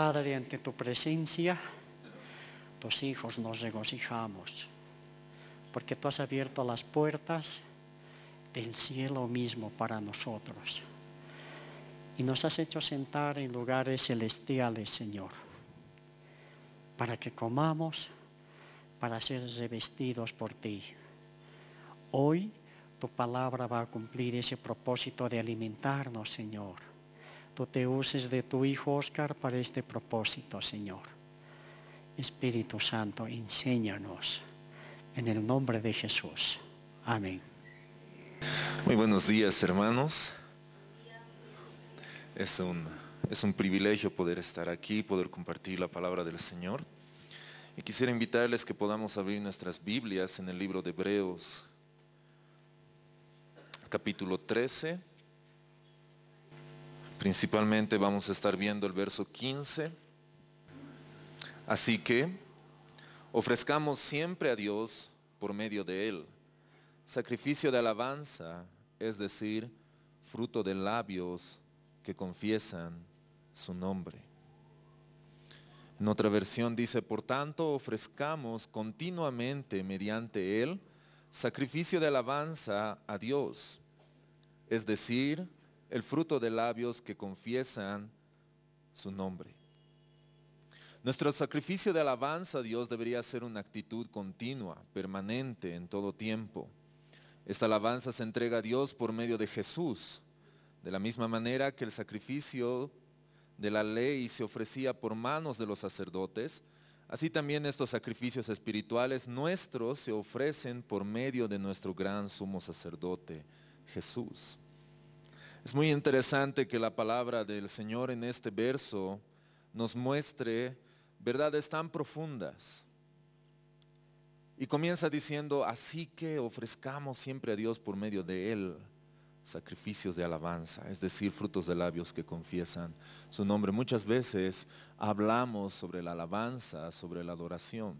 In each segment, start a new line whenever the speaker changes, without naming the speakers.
Padre, ante tu presencia, tus hijos nos regocijamos, porque tú has abierto las puertas del cielo mismo para nosotros. Y nos has hecho sentar en lugares celestiales, Señor, para que comamos, para ser revestidos por ti. Hoy tu palabra va a cumplir ese propósito de alimentarnos, Señor te uses de tu hijo Oscar para este propósito, Señor. Espíritu Santo, enséñanos en el nombre de Jesús. Amén. Muy
buenos días, hermanos. Es un, es un privilegio poder estar aquí, poder compartir la palabra del Señor. Y quisiera invitarles que podamos abrir nuestras Biblias en el libro de Hebreos, capítulo 13 Principalmente vamos a estar viendo el verso 15. Así que ofrezcamos siempre a Dios por medio de Él. Sacrificio de alabanza, es decir, fruto de labios que confiesan su nombre. En otra versión dice, por tanto, ofrezcamos continuamente mediante Él sacrificio de alabanza a Dios, es decir, el fruto de labios que confiesan su nombre. Nuestro sacrificio de alabanza a Dios debería ser una actitud continua, permanente, en todo tiempo. Esta alabanza se entrega a Dios por medio de Jesús, de la misma manera que el sacrificio de la ley se ofrecía por manos de los sacerdotes, Así también estos sacrificios espirituales nuestros se ofrecen por medio de nuestro gran sumo sacerdote, Jesús. Es muy interesante que la palabra del Señor en este verso nos muestre verdades tan profundas. Y comienza diciendo, así que ofrezcamos siempre a Dios por medio de Él sacrificios de alabanza, es decir, frutos de labios que confiesan su nombre. Muchas veces hablamos sobre la alabanza, sobre la adoración.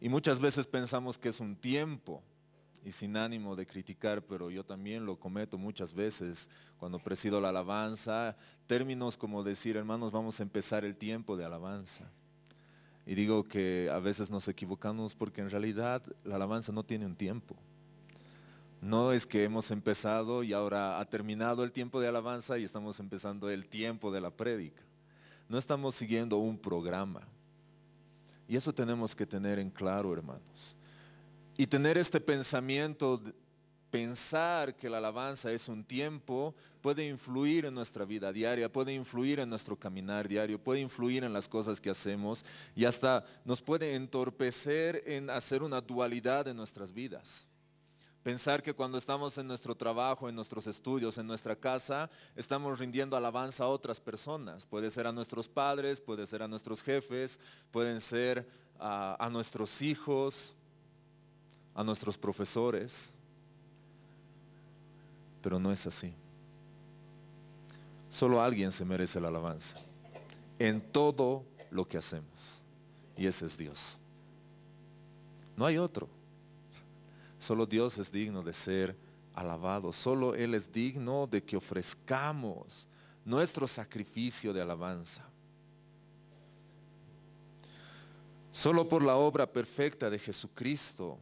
Y muchas veces pensamos que es un tiempo, y sin ánimo de criticar, pero yo también lo cometo muchas veces cuando presido la alabanza, términos como decir, hermanos, vamos a empezar el tiempo de alabanza. Y digo que a veces nos equivocamos porque en realidad la alabanza no tiene un tiempo. No es que hemos empezado y ahora ha terminado el tiempo de alabanza y estamos empezando el tiempo de la prédica. No estamos siguiendo un programa. Y eso tenemos que tener en claro, hermanos. Y tener este pensamiento, pensar que la alabanza es un tiempo, puede influir en nuestra vida diaria, puede influir en nuestro caminar diario, puede influir en las cosas que hacemos y hasta nos puede entorpecer en hacer una dualidad en nuestras vidas. Pensar que cuando estamos en nuestro trabajo, en nuestros estudios, en nuestra casa, estamos rindiendo alabanza a otras personas. Puede ser a nuestros padres, puede ser a nuestros jefes, pueden ser a, a nuestros hijos, a nuestros profesores, pero no es así. Solo alguien se merece la alabanza en todo lo que hacemos. Y ese es Dios. No hay otro. Solo Dios es digno de ser alabado. Solo Él es digno de que ofrezcamos nuestro sacrificio de alabanza. Solo por la obra perfecta de Jesucristo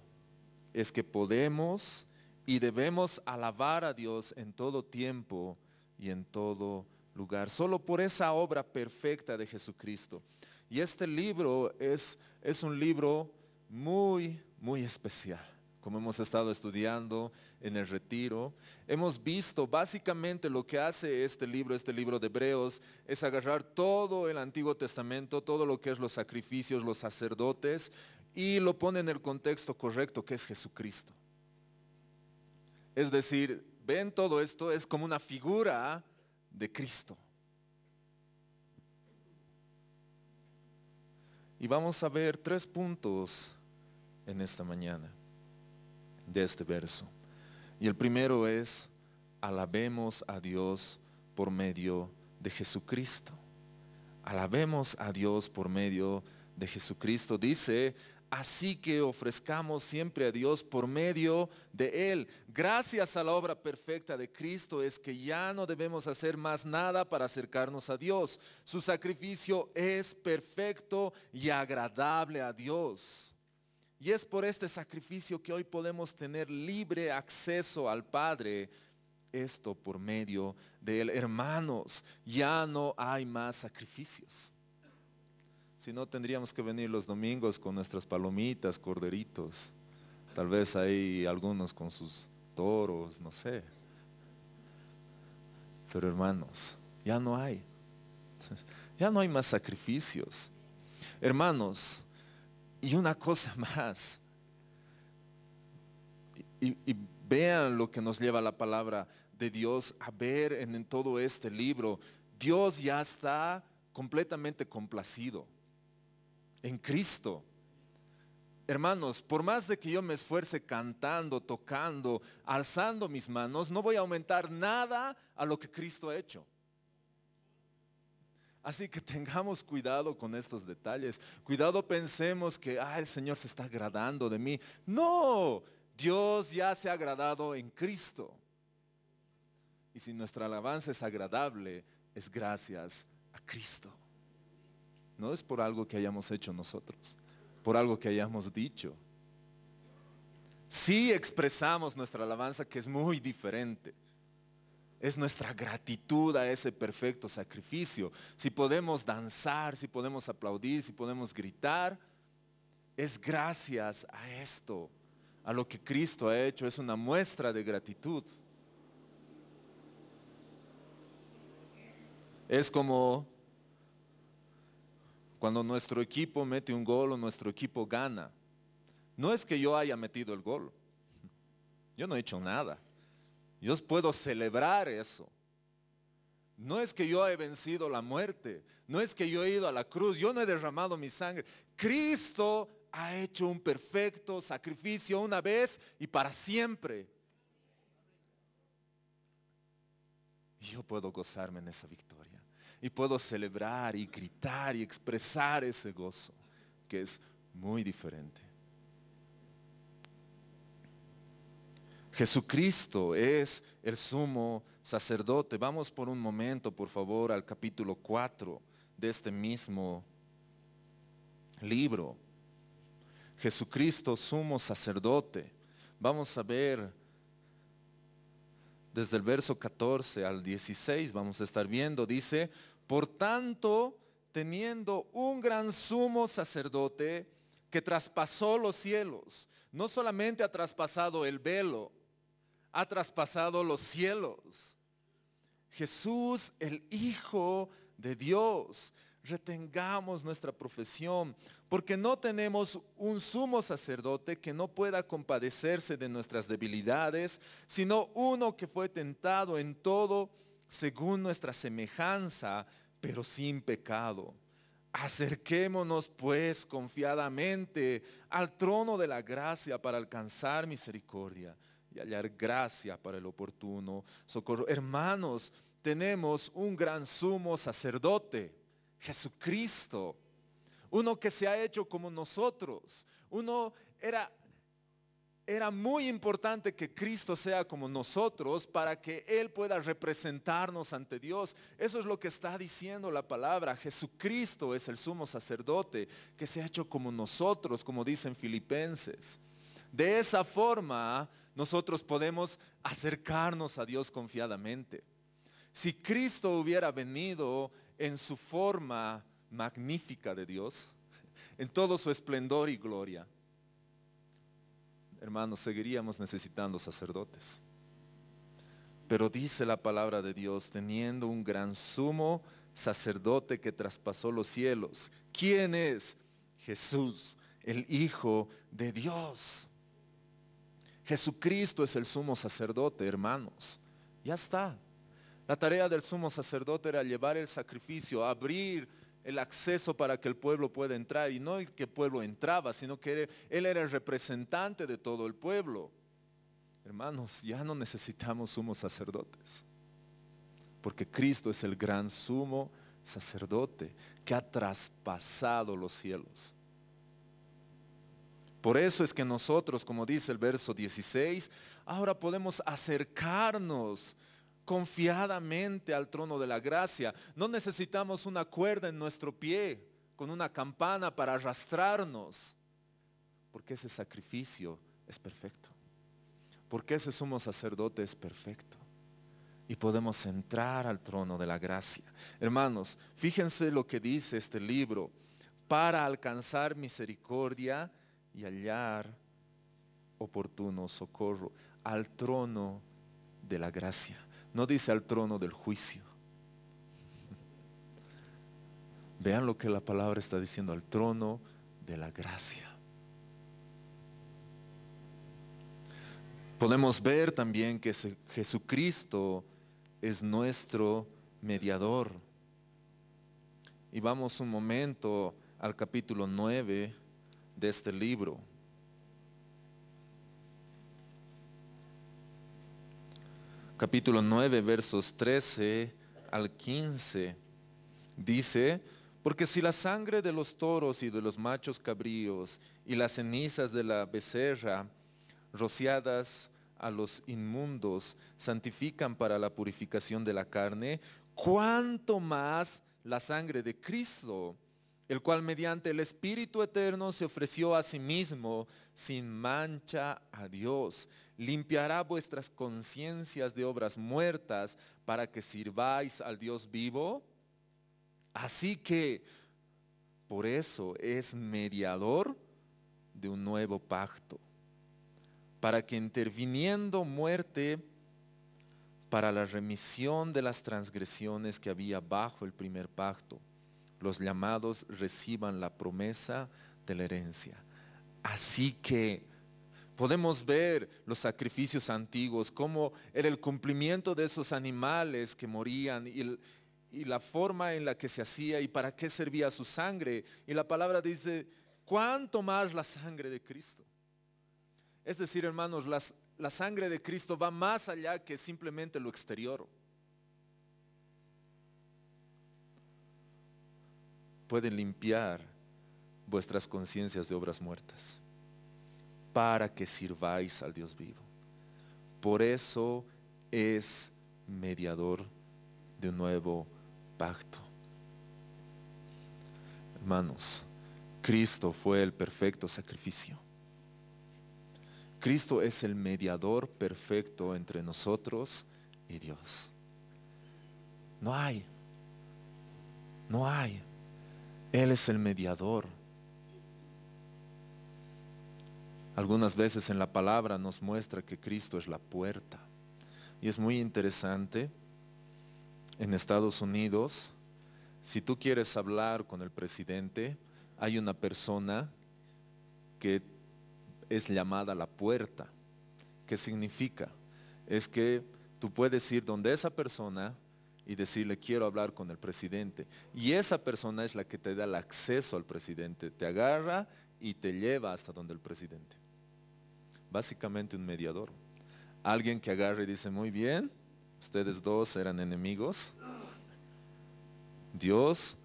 es que podemos y debemos alabar a Dios en todo tiempo y en todo lugar, solo por esa obra perfecta de Jesucristo. Y este libro es, es un libro muy, muy especial. Como hemos estado estudiando en el retiro, hemos visto básicamente lo que hace este libro, este libro de Hebreos, es agarrar todo el Antiguo Testamento, todo lo que es los sacrificios, los sacerdotes, y lo pone en el contexto correcto que es Jesucristo. Es decir, ven todo esto, es como una figura de Cristo. Y vamos a ver tres puntos en esta mañana de este verso. Y el primero es, alabemos a Dios por medio de Jesucristo. Alabemos a Dios por medio de Jesucristo. Dice, Así que ofrezcamos siempre a Dios por medio de Él. Gracias a la obra perfecta de Cristo es que ya no debemos hacer más nada para acercarnos a Dios. Su sacrificio es perfecto y agradable a Dios. Y es por este sacrificio que hoy podemos tener libre acceso al Padre. Esto por medio de Él. Hermanos, ya no hay más sacrificios. Si no, tendríamos que venir los domingos con nuestras palomitas, corderitos. Tal vez hay algunos con sus toros, no sé. Pero hermanos, ya no hay. Ya no hay más sacrificios. Hermanos, y una cosa más. Y, vean lo que nos lleva la palabra de Dios a ver en todo este libro. Dios ya está completamente complacido en Cristo. Hermanos, por más de que yo me esfuerce cantando, tocando, alzando mis manos, no voy a aumentar nada a lo que Cristo ha hecho. Así que tengamos cuidado con estos detalles. Cuidado pensemos que, ah, el Señor se está agradando de mí. No, Dios ya se ha agradado en Cristo. Y si nuestra alabanza es agradable, es gracias a Cristo no es por algo que hayamos hecho nosotros, por algo que hayamos dicho. Sí expresamos nuestra alabanza que es muy diferente. Es nuestra gratitud a ese perfecto sacrificio. Si podemos danzar, si podemos aplaudir, si podemos gritar, es gracias a esto, a lo que Cristo ha hecho. Es una muestra de gratitud. Es como cuando nuestro equipo mete un gol o nuestro equipo gana, no es que yo haya metido el gol. Yo no he hecho nada. Yo puedo celebrar eso. No es que yo he vencido la muerte. No es que yo he ido a la cruz. Yo no he derramado mi sangre. Cristo ha hecho un perfecto sacrificio una vez y para siempre. Y yo puedo gozarme en esa victoria y puedo celebrar y gritar y expresar ese gozo, que es muy diferente. Jesucristo es el sumo sacerdote. Vamos por un momento, por favor, al capítulo 4 de este mismo libro. Jesucristo, sumo sacerdote. Vamos a ver desde el verso 14 al 16, vamos a estar viendo, dice, por tanto, teniendo un gran sumo sacerdote que traspasó los cielos, no solamente ha traspasado el velo, ha traspasado los cielos. Jesús, el Hijo de Dios, retengamos nuestra profesión, porque no tenemos un sumo sacerdote que no pueda compadecerse de nuestras debilidades, sino uno que fue tentado en todo según nuestra semejanza, pero sin pecado. Acerquémonos pues confiadamente al trono de la gracia para alcanzar misericordia y hallar gracia para el oportuno socorro. Hermanos, tenemos un gran sumo sacerdote, Jesucristo, uno que se ha hecho como nosotros, uno era era muy importante que Cristo sea como nosotros para que Él pueda representarnos ante Dios. Eso es lo que está diciendo la palabra. Jesucristo es el sumo sacerdote que se ha hecho como nosotros, como dicen filipenses. De esa forma nosotros podemos acercarnos a Dios confiadamente. Si Cristo hubiera venido en su forma magnífica de Dios, en todo su esplendor y gloria, hermanos, seguiríamos necesitando sacerdotes. Pero dice la palabra de Dios, teniendo un gran sumo sacerdote que traspasó los cielos. ¿Quién es? Jesús, el Hijo de Dios. Jesucristo es el sumo sacerdote, hermanos. Ya está. La tarea del sumo sacerdote era llevar el sacrificio, abrir el acceso para que el pueblo pueda entrar. Y no que el pueblo entraba, sino que Él era el representante de todo el pueblo. Hermanos, ya no necesitamos sumos sacerdotes, porque Cristo es el gran sumo sacerdote que ha traspasado los cielos. Por eso es que nosotros, como dice el verso 16, ahora podemos acercarnos confiadamente al trono de la gracia. No necesitamos una cuerda en nuestro pie con una campana para arrastrarnos, porque ese sacrificio es perfecto, porque ese sumo sacerdote es perfecto y podemos entrar al trono de la gracia. Hermanos, fíjense lo que dice este libro, para alcanzar misericordia y hallar oportuno socorro al trono de la gracia. No dice al trono del juicio. Vean lo que la palabra está diciendo, al trono de la gracia. Podemos ver también que Jesucristo es nuestro mediador. Y vamos un momento al capítulo 9 de este libro. capítulo 9, versos 13 al 15. Dice, porque si la sangre de los toros y de los machos cabríos y las cenizas de la becerra rociadas a los inmundos santifican para la purificación de la carne, cuánto más la sangre de Cristo, el cual mediante el Espíritu Eterno se ofreció a sí mismo sin mancha a Dios limpiará vuestras conciencias de obras muertas para que sirváis al Dios vivo. Así que por eso es mediador de un nuevo pacto, para que interviniendo muerte para la remisión de las transgresiones que había bajo el primer pacto, los llamados reciban la promesa de la herencia. Así que Podemos ver los sacrificios antiguos, cómo era el cumplimiento de esos animales que morían y, la forma en la que se hacía y para qué servía su sangre. Y la palabra dice, ¿cuánto más la sangre de Cristo? Es decir, hermanos, la sangre de Cristo va más allá que simplemente lo exterior. Pueden limpiar vuestras conciencias de obras muertas para que sirváis al Dios vivo. Por eso es mediador de un nuevo pacto. Hermanos, Cristo fue el perfecto sacrificio. Cristo es el mediador perfecto entre nosotros y Dios. No hay, no hay. Él es el mediador. Algunas veces en la palabra nos muestra que Cristo es la puerta. Y es muy interesante, en Estados Unidos, si tú quieres hablar con el presidente, hay una persona que es llamada la puerta. ¿Qué significa? Es que tú puedes ir donde esa persona y decirle quiero hablar con el presidente. Y esa persona es la que te da el acceso al presidente, te agarra y te lleva hasta donde el presidente básicamente un mediador. Alguien que agarre y dice, muy bien, ustedes dos eran enemigos. Dios,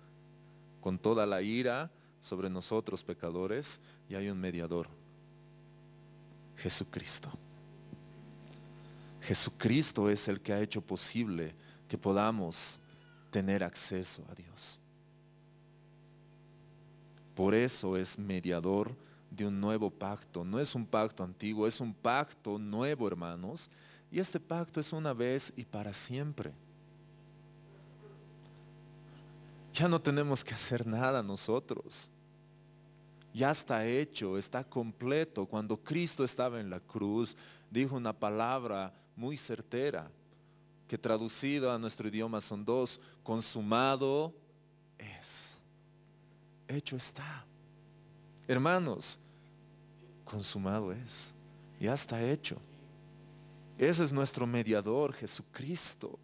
con toda la ira sobre nosotros pecadores, y hay un mediador, Jesucristo. Jesucristo es el que ha hecho posible que podamos tener acceso a Dios. Por eso es mediador de un nuevo pacto. No es un pacto antiguo, es un pacto nuevo, hermanos. Y este pacto es una vez y para siempre. Ya no tenemos que hacer nada nosotros. Ya está hecho, está completo. Cuando Cristo estaba en la cruz, dijo una palabra muy certera, que traducido a nuestro idioma son dos, consumado es. Hecho está. Hermanos, consumado es, ya está hecho. Ese es nuestro mediador, Jesucristo.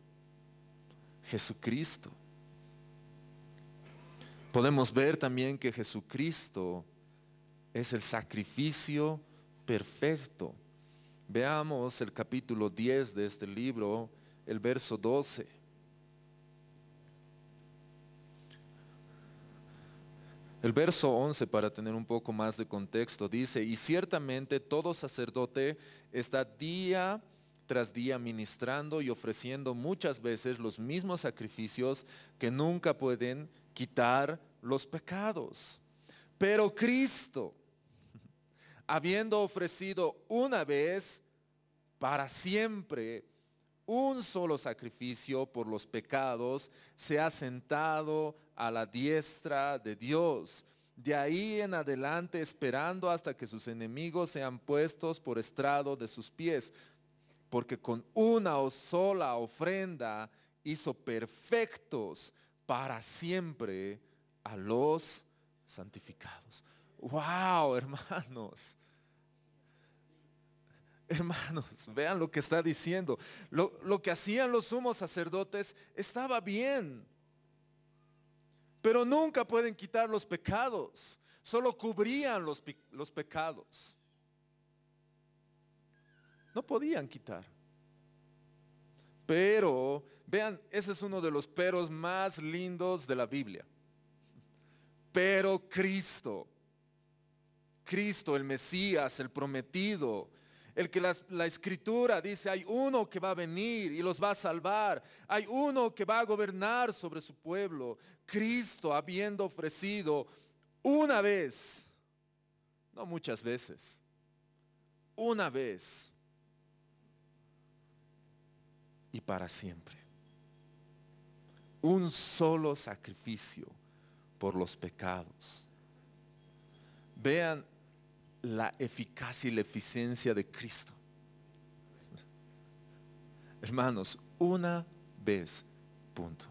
Jesucristo. Podemos ver también que Jesucristo es el sacrificio perfecto. Veamos el capítulo 10 de este libro, el verso 12. El verso 11, para tener un poco más de contexto, dice, y ciertamente todo sacerdote está día tras día ministrando y ofreciendo muchas veces los mismos sacrificios que nunca pueden quitar los pecados. Pero Cristo, habiendo ofrecido una vez para siempre un solo sacrificio por los pecados, se ha sentado a la diestra de Dios. De ahí en adelante esperando hasta que sus enemigos sean puestos por estrado de sus pies. Porque con una o sola ofrenda hizo perfectos para siempre a los santificados. ¡Wow, hermanos! Hermanos, vean lo que está diciendo. Lo, lo, que hacían los sumos sacerdotes estaba bien pero nunca pueden quitar los pecados, solo cubrían los, pecados. No podían quitar. Pero, vean, ese es uno de los peros más lindos de la Biblia. Pero Cristo, Cristo, el Mesías, el prometido, el que la, escritura dice, hay uno que va a venir y los va a salvar, hay uno que va a gobernar sobre su pueblo, Cristo habiendo ofrecido una vez, no muchas veces, una vez y para siempre. Un solo sacrificio por los pecados. Vean la eficacia y la eficiencia de Cristo. Hermanos, una vez, punto.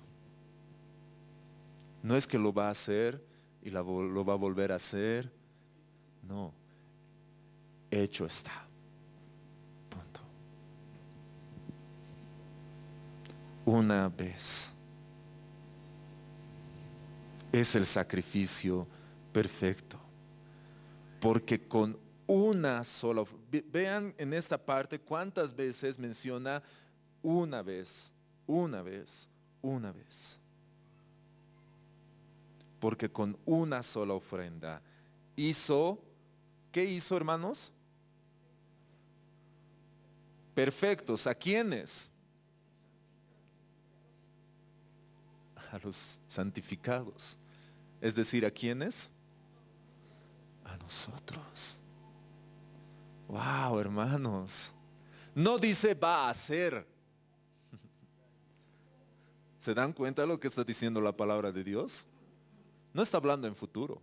No es que lo va a hacer y lo va a volver a hacer. No, hecho está. Punto. Una vez. Es el sacrificio perfecto porque con una sola ofrenda, vean en esta parte cuántas veces menciona una vez, una vez, una vez. Porque con una sola ofrenda hizo, ¿qué hizo hermanos? Perfectos, ¿a quiénes? A los santificados. Es decir, ¿a quiénes? a nosotros. Wow, hermanos. No dice va a ser ¿Se dan cuenta de lo que está diciendo la palabra de Dios? No está hablando en futuro.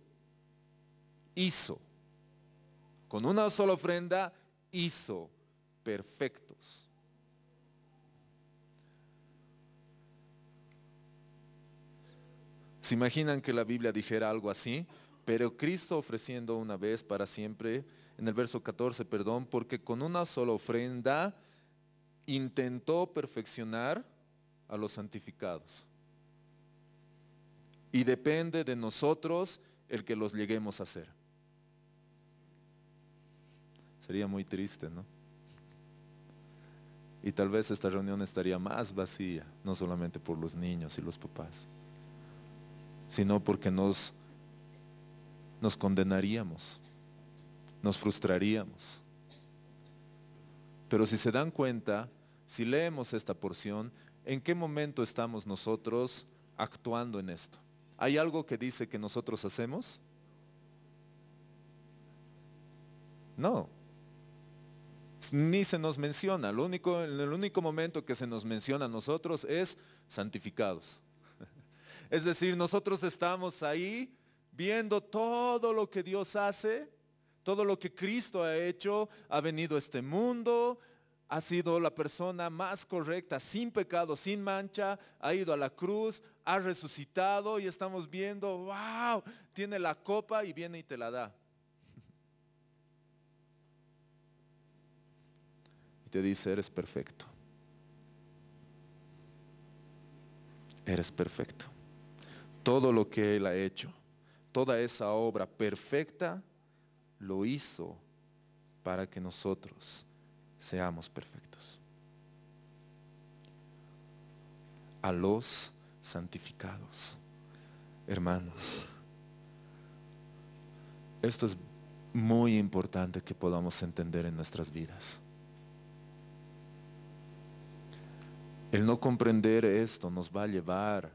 Hizo. Con una sola ofrenda hizo perfectos. ¿Se imaginan que la Biblia dijera algo así? Pero Cristo ofreciendo una vez para siempre, en el verso 14, perdón, porque con una sola ofrenda intentó perfeccionar a los santificados. Y depende de nosotros el que los lleguemos a hacer. Sería muy triste, ¿no? Y tal vez esta reunión estaría más vacía, no solamente por los niños y los papás, sino porque nos nos condenaríamos, nos frustraríamos. Pero si se dan cuenta, si leemos esta porción, ¿en qué momento estamos nosotros actuando en esto? ¿Hay algo que dice que nosotros hacemos? No. Ni se nos menciona. único, el único momento que se nos menciona a nosotros es santificados. Es decir, nosotros estamos ahí viendo todo lo que Dios hace, todo lo que Cristo ha hecho, ha venido a este mundo, ha sido la persona más correcta, sin pecado, sin mancha, ha ido a la cruz, ha resucitado y estamos viendo, wow, tiene la copa y viene y te la da. Y te dice, eres perfecto. Eres perfecto. Todo lo que Él ha hecho toda esa obra perfecta, lo hizo para que nosotros seamos perfectos. A los santificados, hermanos. Esto es muy importante que podamos entender en nuestras vidas. El no comprender esto nos va a llevar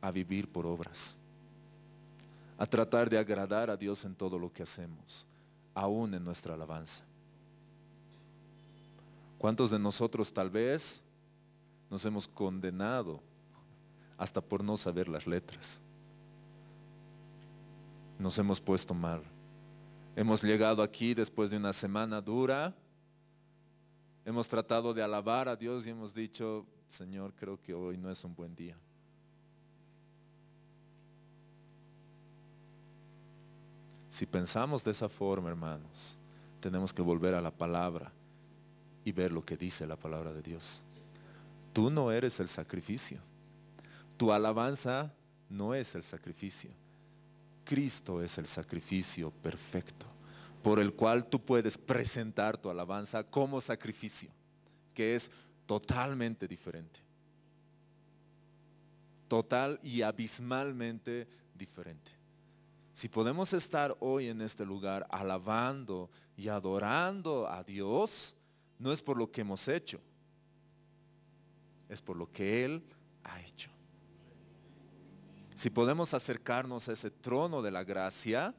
a vivir por obras a tratar de agradar a Dios en todo lo que hacemos, aún en nuestra alabanza. ¿Cuántos de nosotros tal vez nos hemos condenado hasta por no saber las letras? Nos hemos puesto mal. Hemos llegado aquí después de una semana dura. Hemos tratado de alabar a Dios y hemos dicho, Señor, creo que hoy no es un buen día. Si pensamos de esa forma, hermanos, tenemos que volver a la palabra y ver lo que dice la palabra de Dios. Tú no eres el sacrificio. Tu alabanza no es el sacrificio. Cristo es el sacrificio perfecto por el cual tú puedes presentar tu alabanza como sacrificio, que es totalmente diferente. Total y abismalmente diferente. Si podemos estar hoy en este lugar alabando y adorando a Dios, no es por lo que hemos hecho, es por lo que Él ha hecho. Si podemos acercarnos a ese trono de la gracia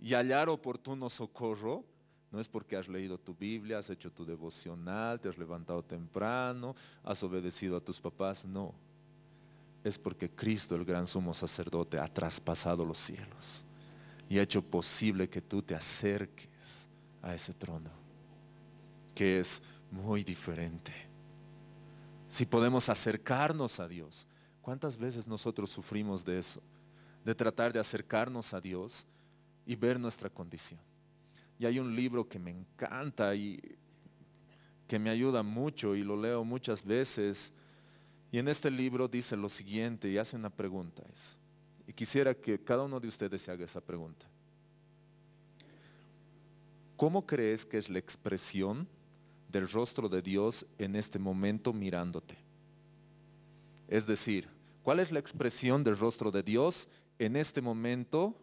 y hallar oportuno socorro, no es porque has leído tu Biblia, has hecho tu devocional, te has levantado temprano, has obedecido a tus papás, no es porque Cristo, el gran sumo sacerdote, ha traspasado los cielos y ha hecho posible que tú te acerques a ese trono, que es muy diferente. Si podemos acercarnos a Dios, ¿cuántas veces nosotros sufrimos de eso? De tratar de acercarnos a Dios y ver nuestra condición. Y hay un libro que me encanta y que me ayuda mucho y lo leo muchas veces y en este libro dice lo siguiente y hace una pregunta. Es, y quisiera que cada uno de ustedes se haga esa pregunta. ¿Cómo crees que es la expresión del rostro de Dios en este momento mirándote? Es decir, ¿cuál es la expresión del rostro de Dios en este momento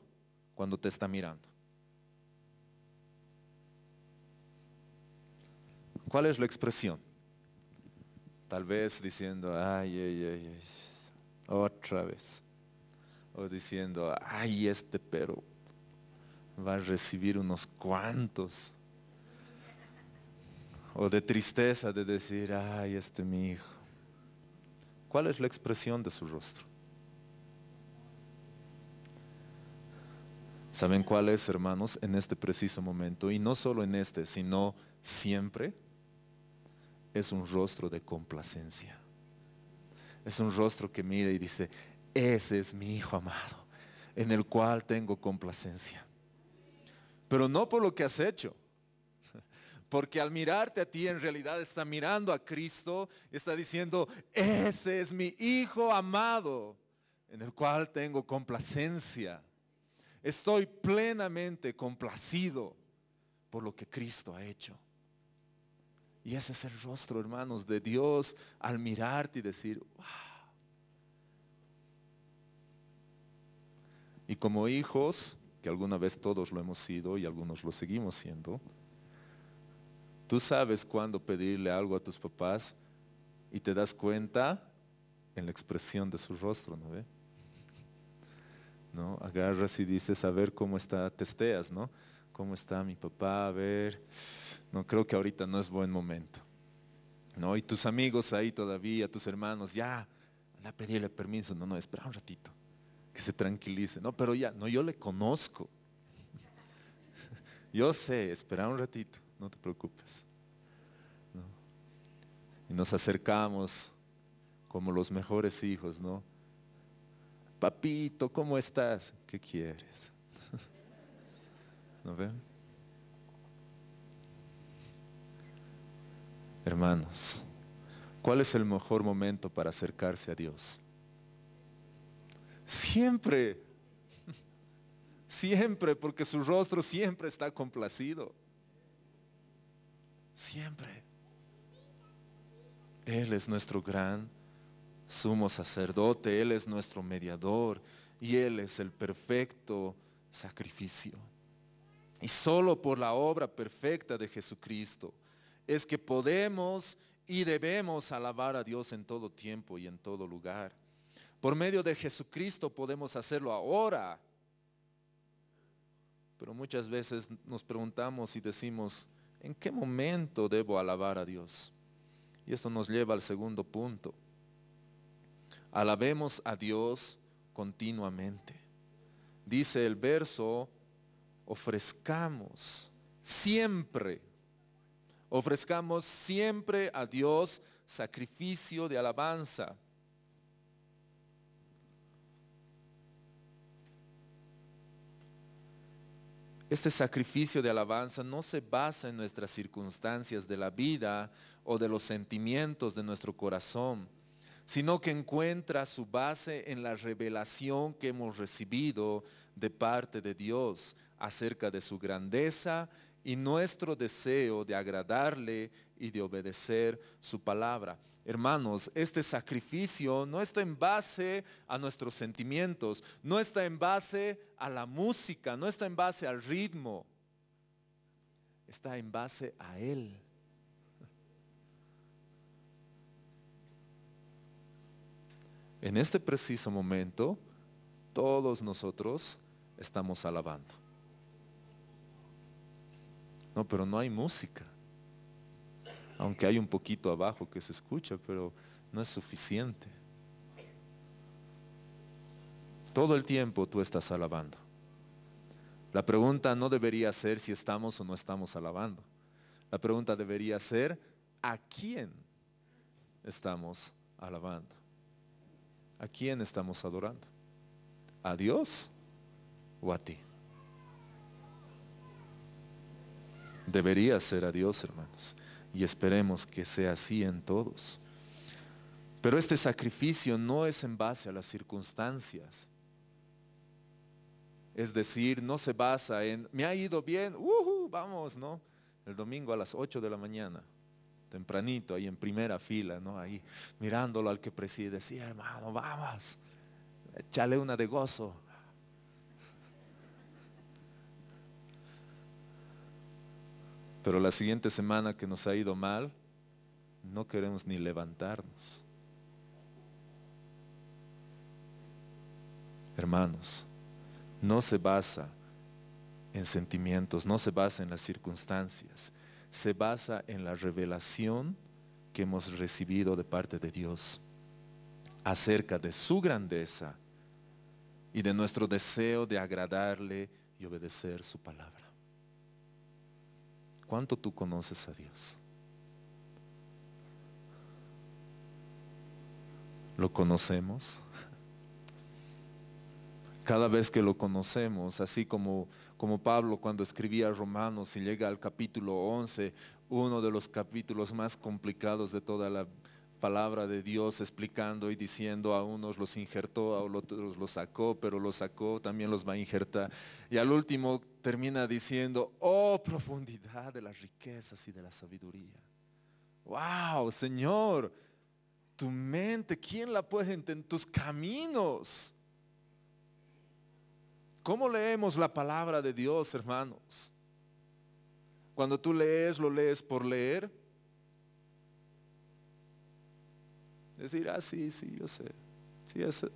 cuando te está mirando? ¿Cuál es la expresión? tal vez diciendo, ay, ay, ay, otra vez. O diciendo, ay, este pero va a recibir unos cuantos. O de tristeza de decir, ay, este mi hijo. ¿Cuál es la expresión de su rostro? ¿Saben cuál es, hermanos, en este preciso momento? Y no solo en este, sino siempre es un rostro de complacencia. Es un rostro que mira y dice, ese es mi hijo amado, en el cual tengo complacencia. Pero no por lo que has hecho. Porque al mirarte a ti en realidad está mirando a Cristo, está diciendo, ese es mi Hijo amado, en el cual tengo complacencia. Estoy plenamente complacido por lo que Cristo ha hecho. Y ese es el rostro, hermanos, de Dios al mirarte y decir, wow. Y como hijos, que alguna vez todos lo hemos sido y algunos lo seguimos siendo, tú sabes cuándo pedirle algo a tus papás y te das cuenta en la expresión de su rostro, ¿no ve? ¿No? Agarras y dices, a ver cómo está, testeas, ¿no? ¿Cómo está mi papá? A ver. No creo que ahorita no es buen momento. ¿No? Y tus amigos ahí todavía, tus hermanos, ya, anda a pedirle permiso. No, no, espera un ratito, que se tranquilice. No, pero ya, no, yo le conozco. Yo sé, espera un ratito, no te preocupes. Y nos acercamos como los mejores hijos, ¿no? Papito, ¿cómo estás? ¿Qué quieres? ¿No ve Hermanos, ¿cuál es el mejor momento para acercarse a Dios? Siempre, siempre, porque su rostro siempre está complacido. Siempre. Él es nuestro gran sumo sacerdote, Él es nuestro mediador y Él es el perfecto sacrificio. Y solo por la obra perfecta de Jesucristo es que podemos y debemos alabar a Dios en todo tiempo y en todo lugar. Por medio de Jesucristo podemos hacerlo ahora. Pero muchas veces nos preguntamos y decimos, ¿en qué momento debo alabar a Dios? Y esto nos lleva al segundo punto. Alabemos a Dios continuamente. Dice el verso, ofrezcamos siempre Ofrezcamos siempre a Dios sacrificio de alabanza. Este sacrificio de alabanza no se basa en nuestras circunstancias de la vida o de los sentimientos de nuestro corazón, sino que encuentra su base en la revelación que hemos recibido de parte de Dios acerca de su grandeza y nuestro deseo de agradarle y de obedecer su palabra. Hermanos, este sacrificio no está en base a nuestros sentimientos, no está en base a la música, no está en base al ritmo, está en base a Él. En este preciso momento, todos nosotros estamos alabando. No, pero no hay música. Aunque hay un poquito abajo que se escucha, pero no es suficiente. Todo el tiempo tú estás alabando. La pregunta no debería ser si estamos o no estamos alabando. La pregunta debería ser a quién estamos alabando. ¿A quién estamos adorando? ¿A Dios o a ti? debería ser a Dios, hermanos. Y esperemos que sea así en todos. Pero este sacrificio no es en base a las circunstancias. Es decir, no se basa en, me ha ido bien, uh vamos, ¿no? El domingo a las 8 de la mañana, tempranito, ahí en primera fila, ¿no? Ahí mirándolo al que preside, Decía hermano, vamos, échale una de gozo. Pero la siguiente semana que nos ha ido mal, no queremos ni levantarnos. Hermanos, no se basa en sentimientos, no se basa en las circunstancias, se basa en la revelación que hemos recibido de parte de Dios acerca de su grandeza y de nuestro deseo de agradarle y obedecer su palabra. ¿Cuánto tú conoces a Dios? ¿Lo conocemos? Cada vez que lo conocemos, así como, como Pablo cuando escribía Romanos y llega al capítulo 11, uno de los capítulos más complicados de toda la vida palabra de Dios explicando y diciendo a unos los injertó, a otros los sacó, pero los sacó, también los va a injertar. Y al último termina diciendo, oh profundidad de las riquezas y de la sabiduría. Wow, Señor, tu mente, ¿quién la puede entender? Tus caminos. ¿Cómo leemos la palabra de Dios, hermanos? Cuando tú lees, lo lees por leer Decir, ah, sí, sí, yo sé.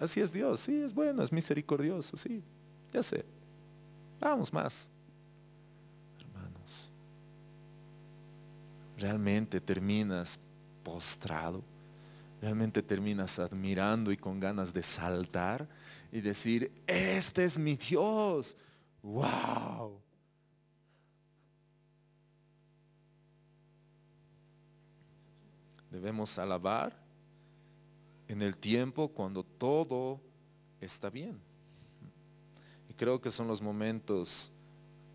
así es Dios, sí, es bueno, es misericordioso, sí, ya sé. Vamos más. Hermanos, realmente terminas postrado, realmente terminas admirando y con ganas de saltar y decir, este es mi Dios. ¡Wow! Debemos alabar en el tiempo cuando todo está bien. Y creo que son los momentos,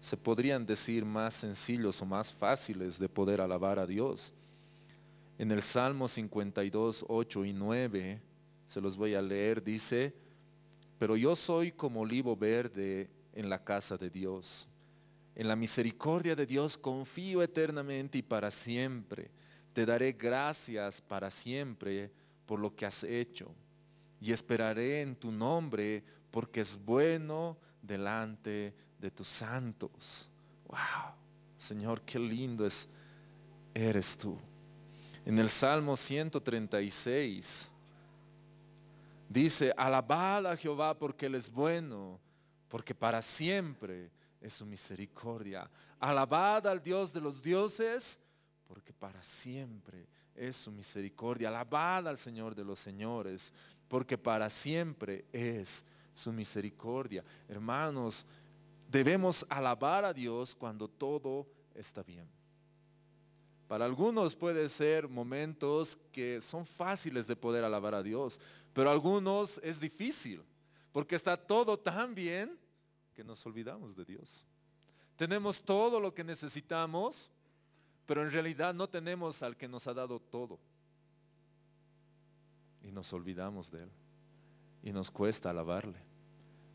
se podrían decir, más sencillos o más fáciles de poder alabar a Dios. En el Salmo 52, 8 y 9, se los voy a leer, dice, pero yo soy como olivo verde en la casa de Dios. En la misericordia de Dios confío eternamente y para siempre. Te daré gracias para siempre por lo que has hecho, y esperaré en tu nombre, porque es bueno delante de tus santos. Wow, Señor, qué lindo es, eres tú. En el Salmo 136 dice, alabad a Jehová porque Él es bueno, porque para siempre es su misericordia. Alabad al Dios de los dioses, porque para siempre es su misericordia. alabada al Señor de los señores, porque para siempre es su misericordia. Hermanos, debemos alabar a Dios cuando todo está bien. Para algunos puede ser momentos que son fáciles de poder alabar a Dios, pero algunos es difícil, porque está todo tan bien que nos olvidamos de Dios. Tenemos todo lo que necesitamos, pero en realidad no tenemos al que nos ha dado todo. Y nos olvidamos de Él. Y nos cuesta alabarle.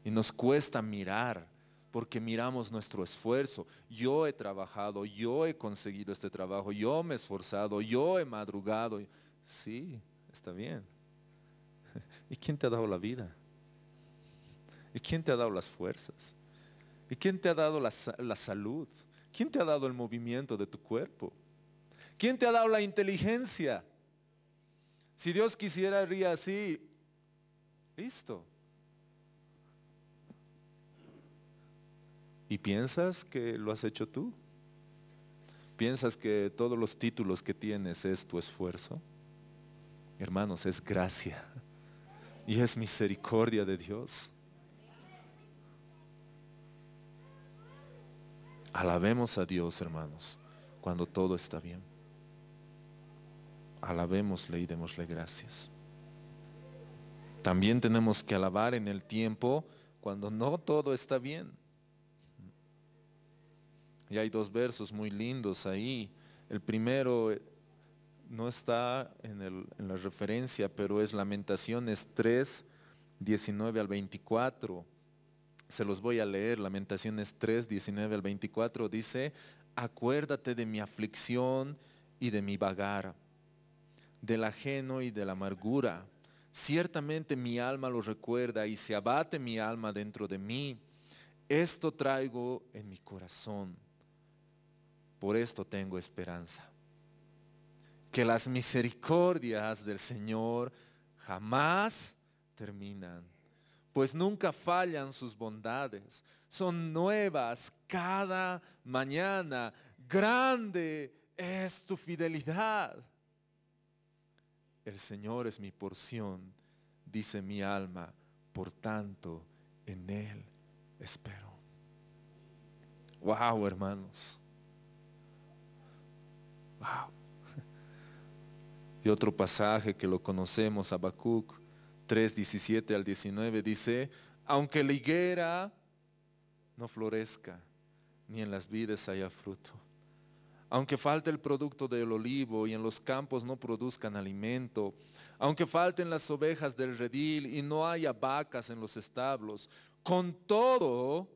Y nos cuesta mirar, porque miramos nuestro esfuerzo. Yo he trabajado, yo he conseguido este trabajo, yo me he esforzado, yo he madrugado. Sí, está bien. ¿Y quién te ha dado la vida? ¿Y quién te ha dado las fuerzas? ¿Y quién te ha dado la, la salud? ¿Quién te ha dado el movimiento de tu cuerpo? ¿Quién te ha dado la inteligencia? Si Dios quisiera ría así, listo. ¿Y piensas que lo has hecho tú? ¿Piensas que todos los títulos que tienes es tu esfuerzo? Hermanos, es gracia y es misericordia de Dios. Alabemos a Dios, hermanos, cuando todo está bien. Alabémosle y démosle gracias. También tenemos que alabar en el tiempo cuando no todo está bien. Y hay dos versos muy lindos ahí. El primero eh, no está en, en la referencia, pero es Lamentaciones 3, 19 al 24 se los voy a leer, Lamentaciones 3, 19 al 24, dice, acuérdate de mi aflicción y de mi vagar, del ajeno y de la amargura. Ciertamente mi alma lo recuerda y se abate mi alma dentro de mí. Esto traigo en mi corazón. Por esto tengo esperanza. Que las misericordias del Señor jamás terminan pues nunca fallan sus bondades. Son nuevas cada mañana. Grande es tu fidelidad. El Señor es mi porción, dice mi alma, por tanto en Él espero. Wow, hermanos. Wow. Y otro pasaje que lo conocemos, Habacuc 3, 17 al 19 dice, aunque la higuera no florezca, ni en las vides haya fruto, aunque falte el producto del olivo y en los campos no produzcan alimento, aunque falten las ovejas del redil y no haya vacas en los establos, con todo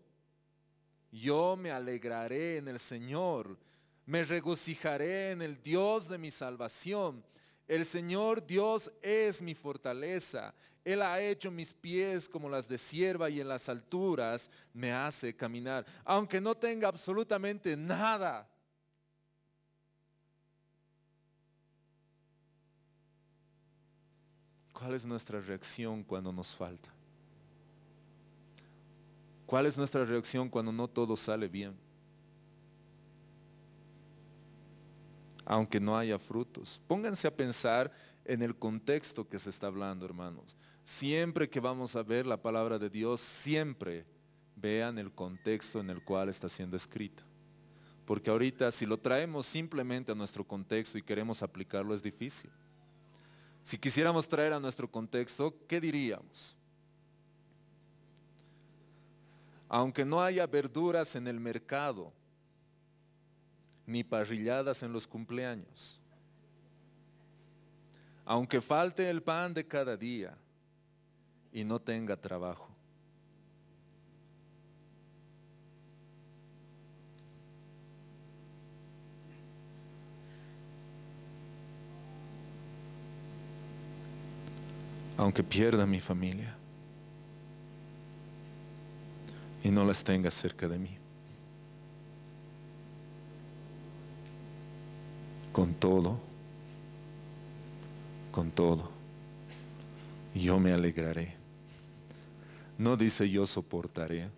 yo me alegraré en el Señor, me regocijaré en el Dios de mi salvación el Señor Dios es mi fortaleza. Él ha hecho mis pies como las de sierva y en las alturas me hace caminar. Aunque no tenga absolutamente nada. ¿Cuál es nuestra reacción cuando nos falta? ¿Cuál es nuestra reacción cuando no todo sale bien? aunque no haya frutos. Pónganse a pensar en el contexto que se está hablando, hermanos. Siempre que vamos a ver la palabra de Dios, siempre vean el contexto en el cual está siendo escrita. Porque ahorita si lo traemos simplemente a nuestro contexto y queremos aplicarlo es difícil. Si quisiéramos traer a nuestro contexto, ¿qué diríamos? Aunque no haya verduras en el mercado, ni parrilladas en los cumpleaños. Aunque falte el pan de cada día y no tenga trabajo. Aunque pierda mi familia y no las tenga cerca de mí. con todo, con todo, yo me alegraré. No dice yo soportaré.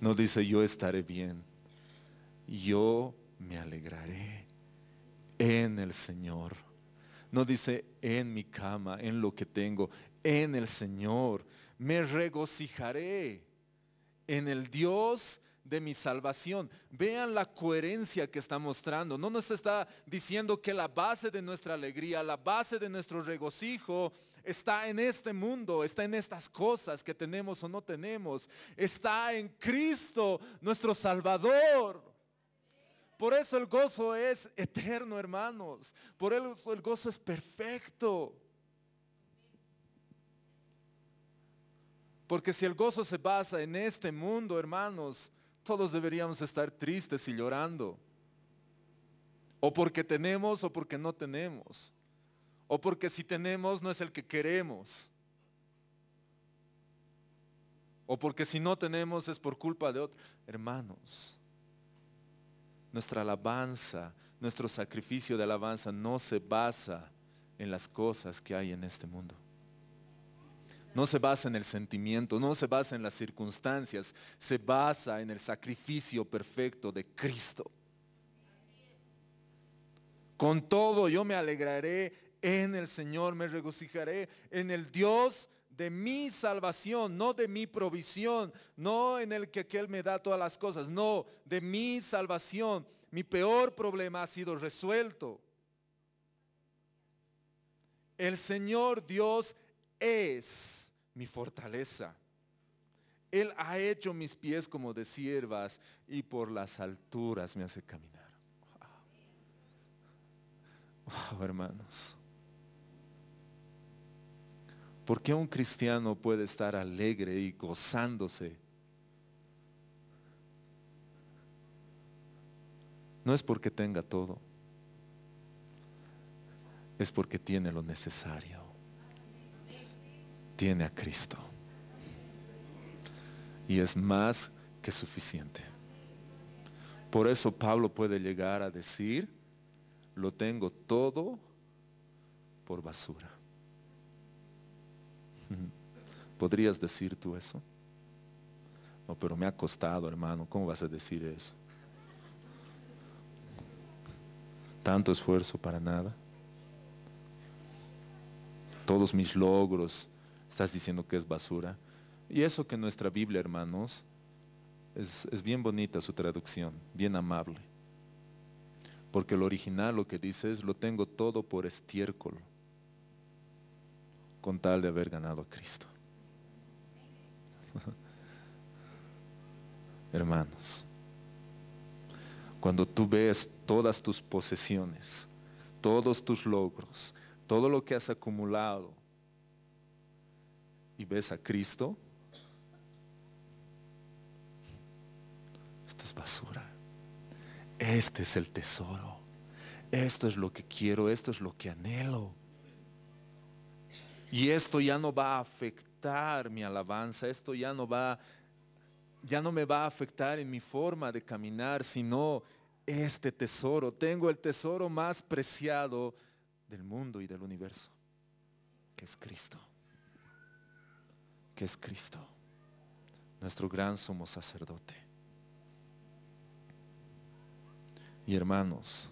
No dice yo estaré bien. Yo me alegraré en el Señor. No dice en mi cama, en lo que tengo, en el Señor. Me regocijaré en el Dios de mi salvación. Vean la coherencia que está mostrando. No nos está diciendo que la base de nuestra alegría, la base de nuestro regocijo está en este mundo, está en estas cosas que tenemos o no tenemos. Está en Cristo, nuestro Salvador. Por eso el gozo es eterno, hermanos. Por eso el gozo es perfecto. Porque si el gozo se basa en este mundo, hermanos, todos deberíamos estar tristes y llorando. O porque tenemos o porque no tenemos. O porque si tenemos no es el que queremos. O porque si no tenemos es por culpa de otros Hermanos, nuestra alabanza, nuestro sacrificio de alabanza no se basa en las cosas que hay en este mundo no se basa en el sentimiento, no se basa en las circunstancias, se basa en el sacrificio perfecto de Cristo. Con todo yo me alegraré en el Señor, me regocijaré en el Dios de mi salvación, no de mi provisión, no en el que aquel me da todas las cosas, no, de mi salvación. Mi peor problema ha sido resuelto. El Señor Dios es mi fortaleza. Él ha hecho mis pies como de siervas y por las alturas me hace caminar. Wow, hermanos. ¿Por qué un cristiano puede estar alegre y gozándose? No es porque tenga todo, es porque tiene lo necesario tiene a Cristo. Y es más que suficiente. Por eso Pablo puede llegar a decir, lo tengo todo por basura. ¿Podrías decir tú eso? No, pero me ha costado, hermano. ¿Cómo vas a decir eso? Tanto esfuerzo para nada. Todos mis logros, estás diciendo que es basura. Y eso que nuestra Biblia, hermanos, es, bien bonita su traducción, bien amable. Porque el original lo que dice es, lo tengo todo por estiércol, con tal de haber ganado a Cristo. Hermanos, cuando tú ves todas tus posesiones, todos tus logros, todo lo que has acumulado, y ves a Cristo, esto es basura. Este es el tesoro. Esto es lo que quiero, esto es lo que anhelo. Y esto ya no va a afectar mi alabanza, esto ya no va ya no me va a afectar en mi forma de caminar, sino este tesoro. Tengo el tesoro más preciado del mundo y del universo, que es Cristo que es Cristo, nuestro gran sumo sacerdote. Y hermanos,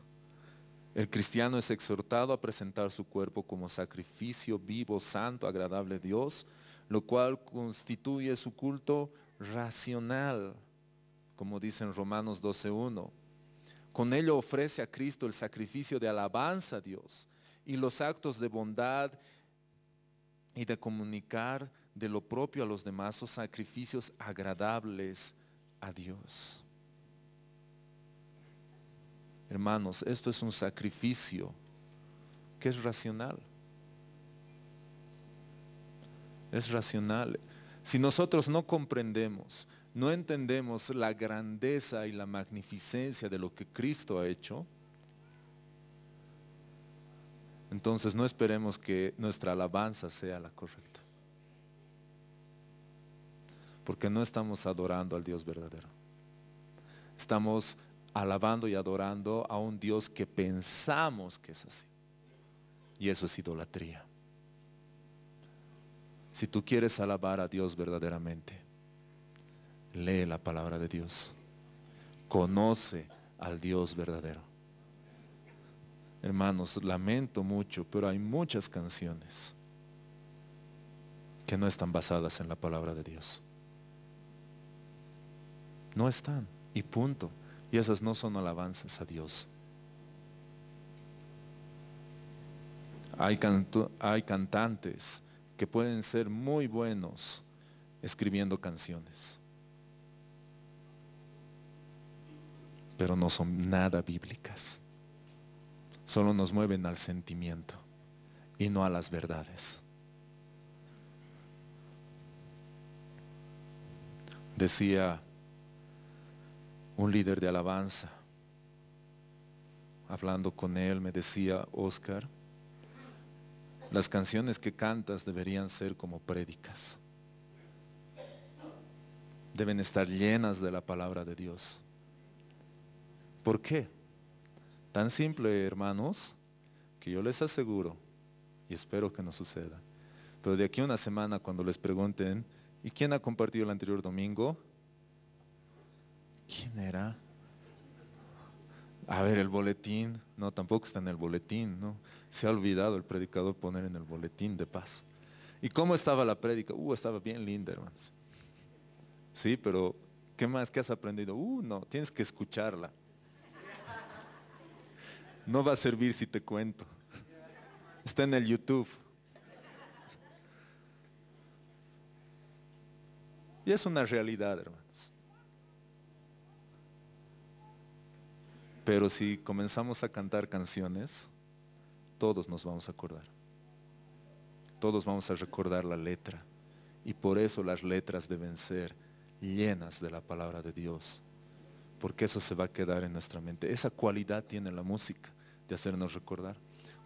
el cristiano es exhortado a presentar su cuerpo como sacrificio vivo, santo, agradable a Dios, lo cual constituye su culto racional, como dicen en Romanos 12.1. Con ello ofrece a Cristo el sacrificio de alabanza a Dios y los actos de bondad y de comunicar de lo propio a los demás o sacrificios agradables a Dios. Hermanos, esto es un sacrificio que es racional. Es racional. Si nosotros no comprendemos, no entendemos la grandeza y la magnificencia de lo que Cristo ha hecho, entonces no esperemos que nuestra alabanza sea la correcta porque no estamos adorando al Dios verdadero. Estamos alabando y adorando a un Dios que pensamos que es así. Y eso es idolatría. Si tú quieres alabar a Dios verdaderamente, lee la palabra de Dios. Conoce al Dios verdadero. Hermanos, lamento mucho, pero hay muchas canciones que no están basadas en la palabra de Dios. No están. Y punto. Y esas no son alabanzas a Dios. Hay, hay cantantes que pueden ser muy buenos escribiendo canciones, pero no son nada bíblicas. Solo nos mueven al sentimiento y no a las verdades. Decía un líder de alabanza. Hablando con él me decía, Oscar, las canciones que cantas deberían ser como prédicas. Deben estar llenas de la palabra de Dios. ¿Por qué? Tan simple, hermanos, que yo les aseguro, y espero que no suceda, pero de aquí a una semana cuando les pregunten, ¿y quién ha compartido el anterior domingo? ¿Quién era? A ver, el boletín. No, tampoco está en el boletín, ¿no? Se ha olvidado el predicador poner en el boletín de paz. ¿Y cómo estaba la prédica? Uh, estaba bien linda, hermanos. Sí, pero ¿qué más que has aprendido? Uh, no, tienes que escucharla. No va a servir si te cuento. Está en el YouTube. Y es una realidad, hermanos. Pero si comenzamos a cantar canciones, todos nos vamos a acordar. Todos vamos a recordar la letra. Y por eso las letras deben ser llenas de la palabra de Dios. Porque eso se va a quedar en nuestra mente. Esa cualidad tiene la música de hacernos recordar.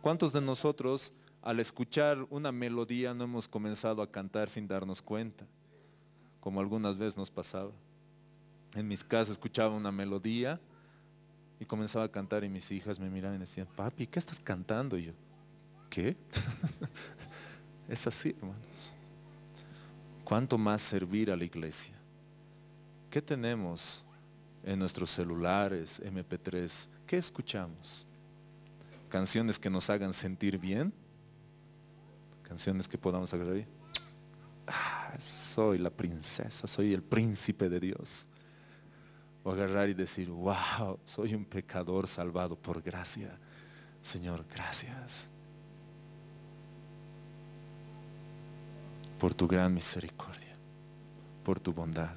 ¿Cuántos de nosotros al escuchar una melodía no hemos comenzado a cantar sin darnos cuenta? Como algunas veces nos pasaba. En mis casas escuchaba una melodía y comenzaba a cantar y mis hijas me miraban y decían, papi, ¿qué estás cantando? Y yo, ¿qué? es así, hermanos. ¿Cuánto más servir a la iglesia? ¿Qué tenemos en nuestros celulares, MP3? ¿Qué escuchamos? ¿Canciones que nos hagan sentir bien? ¿Canciones que podamos agarrar? Ah, soy la princesa, soy el príncipe de Dios agarrar y decir, wow, soy un pecador salvado por gracia. Señor, gracias por tu gran misericordia, por tu bondad.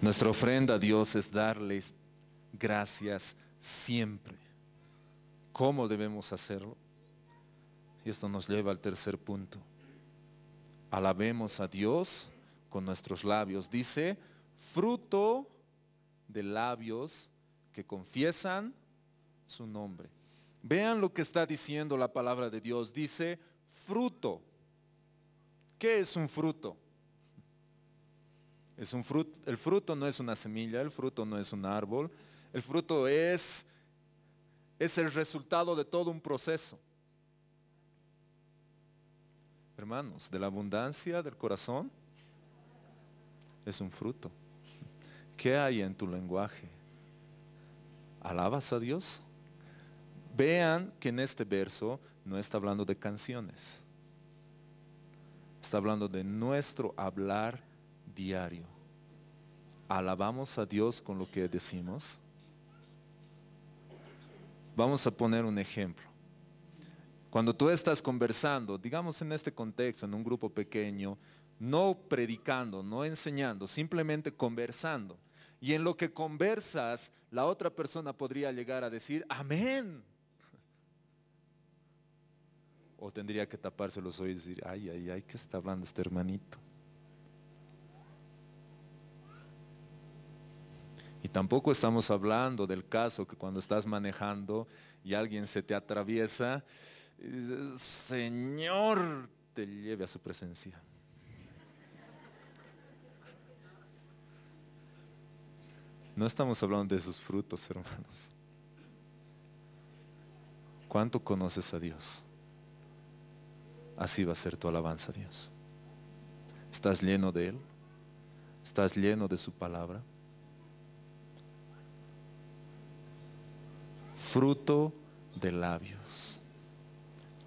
Nuestra ofrenda a Dios es darles gracias siempre. ¿Cómo debemos hacerlo? Y esto nos lleva al tercer punto. Alabemos a Dios con nuestros labios. Dice, fruto de labios que confiesan su nombre. Vean lo que está diciendo la palabra de Dios. Dice, fruto. ¿Qué es un fruto? Es un fruto, el fruto no es una semilla, el fruto no es un árbol, el fruto es, es el resultado de todo un proceso. Hermanos, de la abundancia del corazón es un fruto. ¿Qué hay en tu lenguaje? ¿Alabas a Dios? Vean que en este verso no está hablando de canciones. Está hablando de nuestro hablar diario. ¿Alabamos a Dios con lo que decimos? Vamos a poner un ejemplo. Cuando tú estás conversando, digamos en este contexto, en un grupo pequeño, no predicando, no enseñando, simplemente conversando. Y en lo que conversas, la otra persona podría llegar a decir, amén. O tendría que taparse los oídos y decir, ay, ay, ay, ¿qué está hablando este hermanito? Y tampoco estamos hablando del caso que cuando estás manejando y alguien se te atraviesa, Señor, te lleve a su presencia. No estamos hablando de sus frutos, hermanos. ¿Cuánto conoces a Dios? Así va a ser tu alabanza a Dios. ¿Estás lleno de Él? ¿Estás lleno de su palabra? Fruto de labios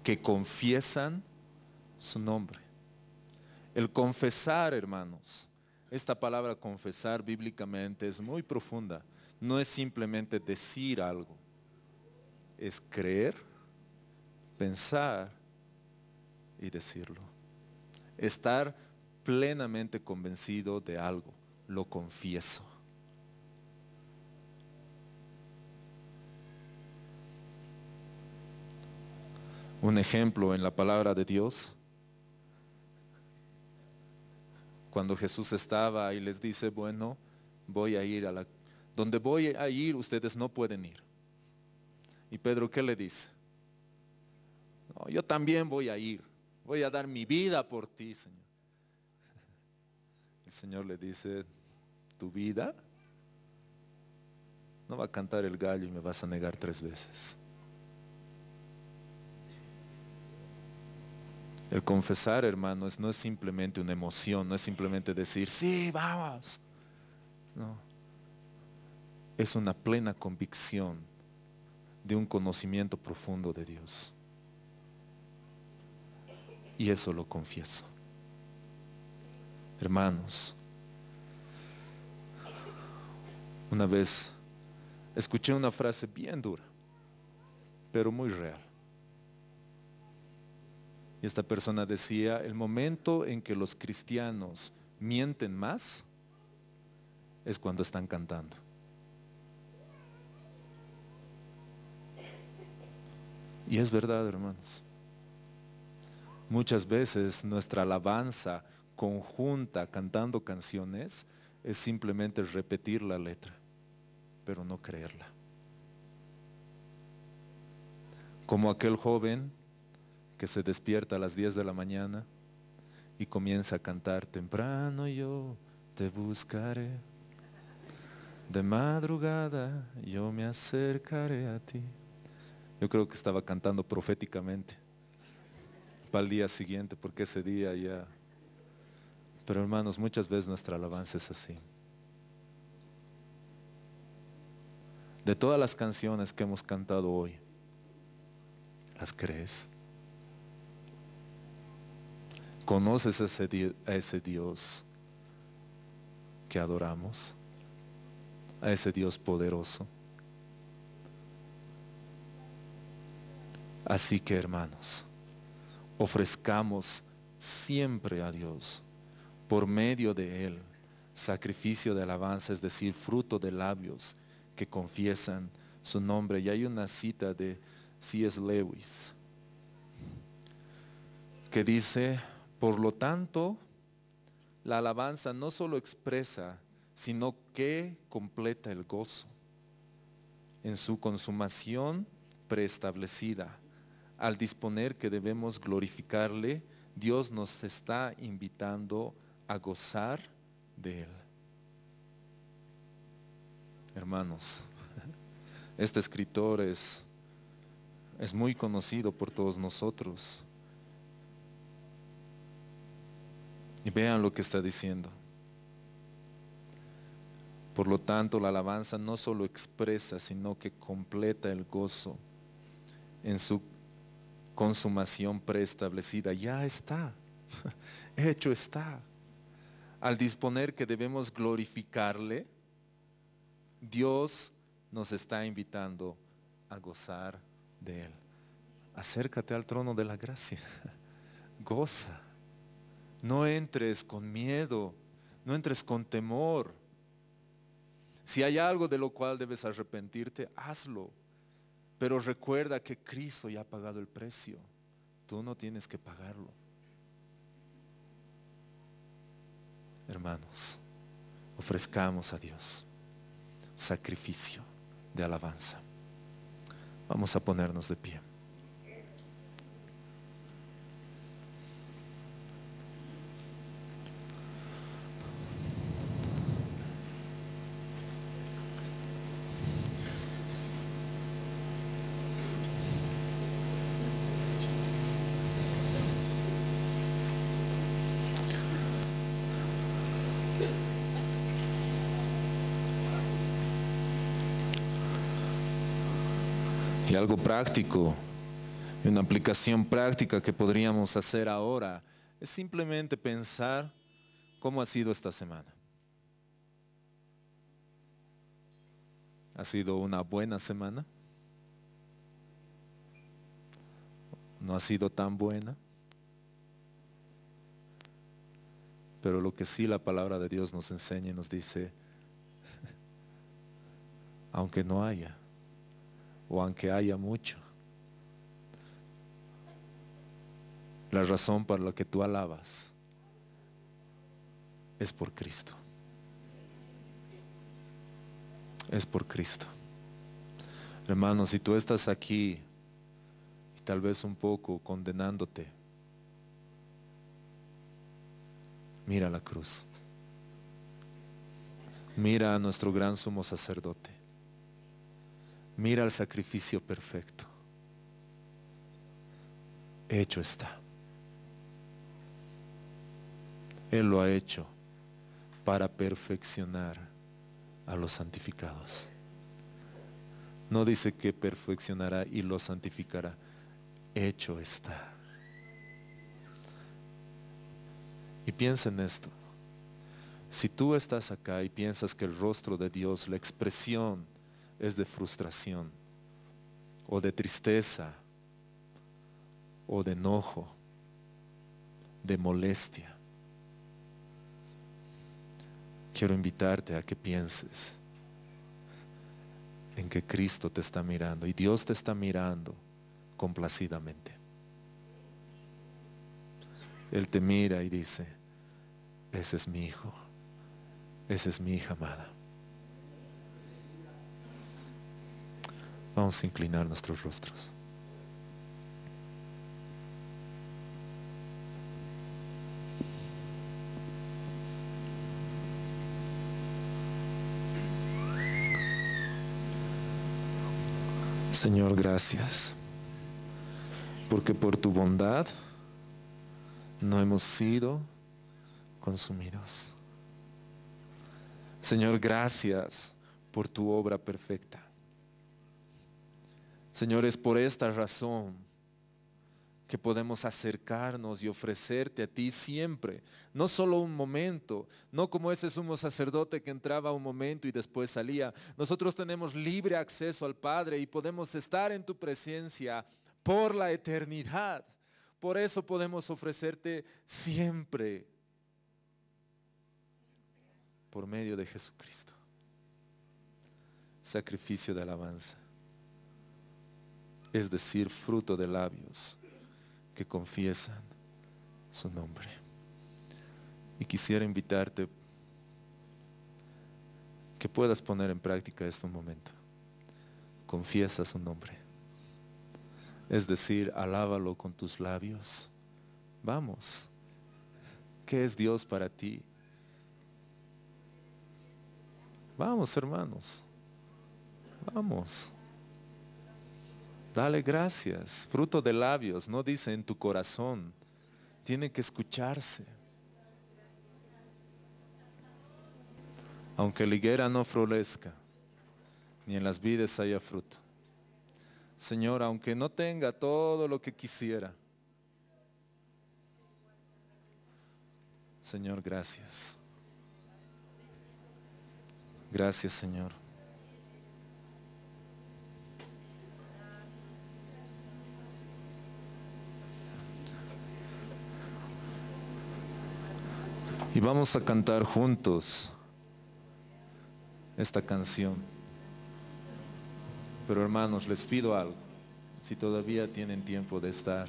que confiesan su nombre. El confesar, hermanos, esta palabra confesar bíblicamente es muy profunda. No es simplemente decir algo. Es creer, pensar y decirlo. Estar plenamente convencido de algo. Lo confieso. Un ejemplo en la palabra de Dios cuando Jesús estaba y les dice, bueno, voy a ir a la... Donde voy a ir, ustedes no pueden ir. ¿Y Pedro qué le dice? yo también voy a ir. Voy a dar mi vida por ti, Señor. El Señor le dice, ¿tu vida? No va a cantar el gallo y me vas a negar tres veces. El confesar, hermanos, no es simplemente una emoción, no es simplemente decir, sí, vamos. No. Es una plena convicción de un conocimiento profundo de Dios. Y eso lo confieso. Hermanos, una vez escuché una frase bien dura, pero muy real esta persona decía, el momento en que los cristianos mienten más es cuando están cantando. Y es verdad, hermanos. Muchas veces nuestra alabanza conjunta cantando canciones es simplemente repetir la letra, pero no creerla. Como aquel joven que se despierta a las 10 de la mañana y comienza a cantar temprano yo te buscaré. De madrugada yo me acercaré a ti. Yo creo que estaba cantando proféticamente para el día siguiente, porque ese día ya... Pero hermanos, muchas veces nuestra alabanza es así. De todas las canciones que hemos cantado hoy, ¿las crees? ¿Conoces a ese, Dios que adoramos? A ese Dios poderoso. Así que hermanos, ofrezcamos siempre a Dios, por medio de Él, sacrificio de alabanza, es decir, fruto de labios que confiesan su nombre. Y hay una cita de C.S. Lewis que dice, por lo tanto, la alabanza no solo expresa, sino que completa el gozo en su consumación preestablecida. Al disponer que debemos glorificarle, Dios nos está invitando a gozar de Él. Hermanos, este escritor es, es muy conocido por todos nosotros. Y vean lo que está diciendo. Por lo tanto, la alabanza no solo expresa, sino que completa el gozo en su consumación preestablecida. Ya está, hecho está. Al disponer que debemos glorificarle, Dios nos está invitando a gozar de Él. Acércate al trono de la gracia. Goza. No entres con miedo, no entres con temor. Si hay algo de lo cual debes arrepentirte, hazlo. Pero recuerda que Cristo ya ha pagado el precio. Tú no tienes que pagarlo. Hermanos, ofrezcamos a Dios sacrificio de alabanza. Vamos a ponernos de pie. algo práctico, una aplicación práctica que podríamos hacer ahora, es simplemente pensar cómo ha sido esta semana. ¿Ha sido una buena semana? ¿No ha sido tan buena? Pero lo que sí la palabra de Dios nos enseña y nos dice, aunque no haya o aunque haya mucho. La razón por la que tú alabas es por Cristo. Es por Cristo. Hermano, si tú estás aquí y tal vez un poco condenándote, mira la cruz. Mira a nuestro gran sumo sacerdote mira el sacrificio perfecto. Hecho está. Él lo ha hecho para perfeccionar a los santificados. No dice que perfeccionará y lo santificará. Hecho está. Y piensa en esto. Si tú estás acá y piensas que el rostro de Dios, la expresión es de frustración o de tristeza o de enojo, de molestia. Quiero invitarte a que pienses en que Cristo te está mirando y Dios te está mirando complacidamente. Él te mira y dice, ese es mi hijo, esa es mi hija amada. Vamos a inclinar nuestros rostros. Señor, gracias, porque por tu bondad no hemos sido consumidos. Señor, gracias por tu obra perfecta. Señores, por esta razón que podemos acercarnos y ofrecerte a ti siempre, no solo un momento, no como ese sumo sacerdote que entraba un momento y después salía. Nosotros tenemos libre acceso al Padre y podemos estar en tu presencia por la eternidad. Por eso podemos ofrecerte siempre por medio de Jesucristo. Sacrificio de alabanza es decir, fruto de labios que confiesan su nombre. Y quisiera invitarte que puedas poner en práctica este momento. Confiesa su nombre. Es decir, alábalo con tus labios. Vamos. ¿Qué es Dios para ti? Vamos, hermanos. Vamos. Dale gracias, fruto de labios, no dice en tu corazón. Tiene que escucharse. Aunque la higuera no florezca, ni en las vides haya fruto. Señor, aunque no tenga todo lo que quisiera. Señor, gracias. Gracias, Señor. Y vamos a cantar juntos esta canción. Pero hermanos, les pido algo, si todavía tienen tiempo de estar.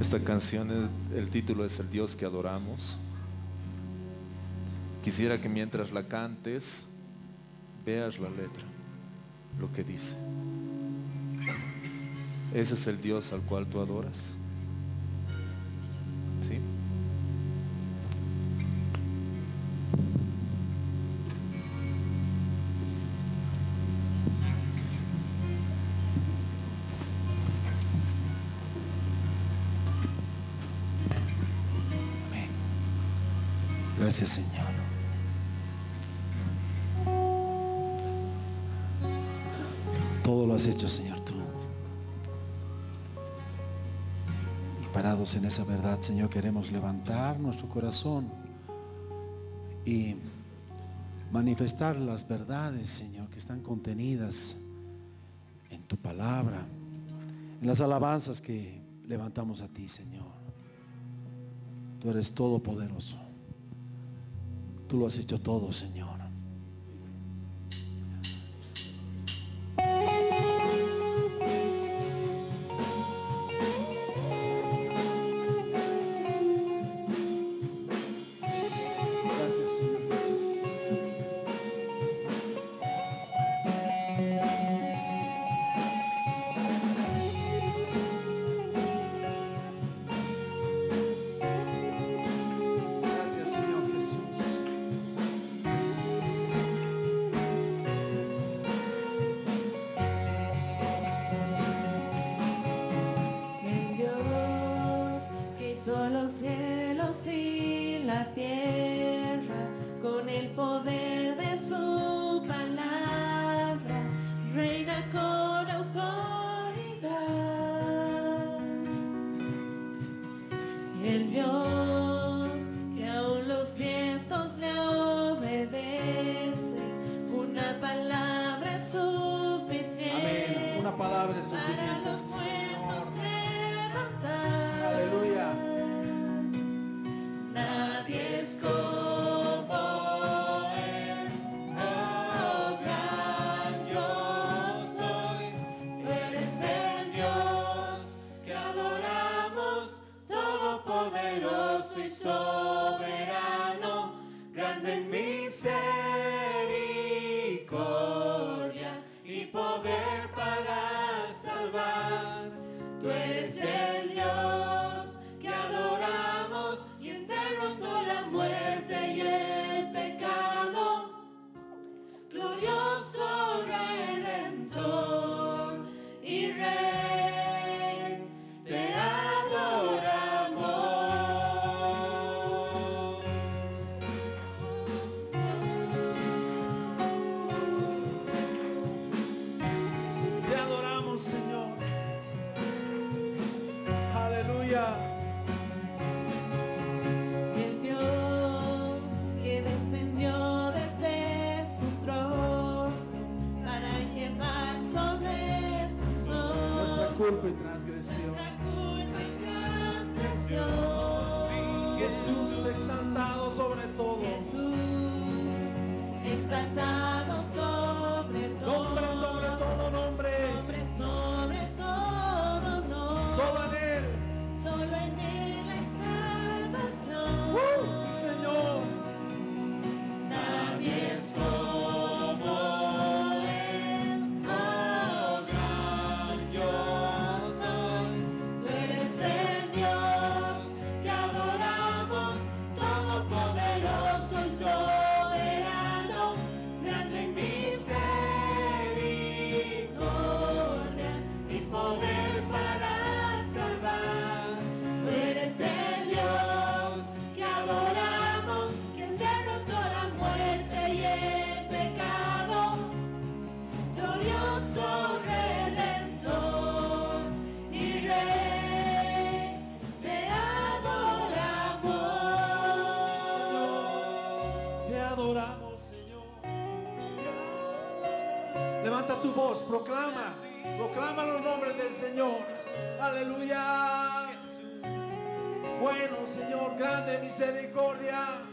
Esta canción, es, el título es El Dios que adoramos. Quisiera que mientras la cantes, veas la letra, lo que dice. Ese es el Dios al cual tú adoras. ¿Sí?
Gracias, Señor. Todo lo has hecho, Señor, tú. en esa verdad, Señor, queremos levantar nuestro corazón y manifestar las verdades, Señor, que están contenidas en tu palabra, en las alabanzas que levantamos a ti, Señor. Tú eres todopoderoso. Tú
lo has hecho todo, Señor.
proclama, proclama los nombres del Señor. Aleluya.
Bueno, Señor, grande misericordia.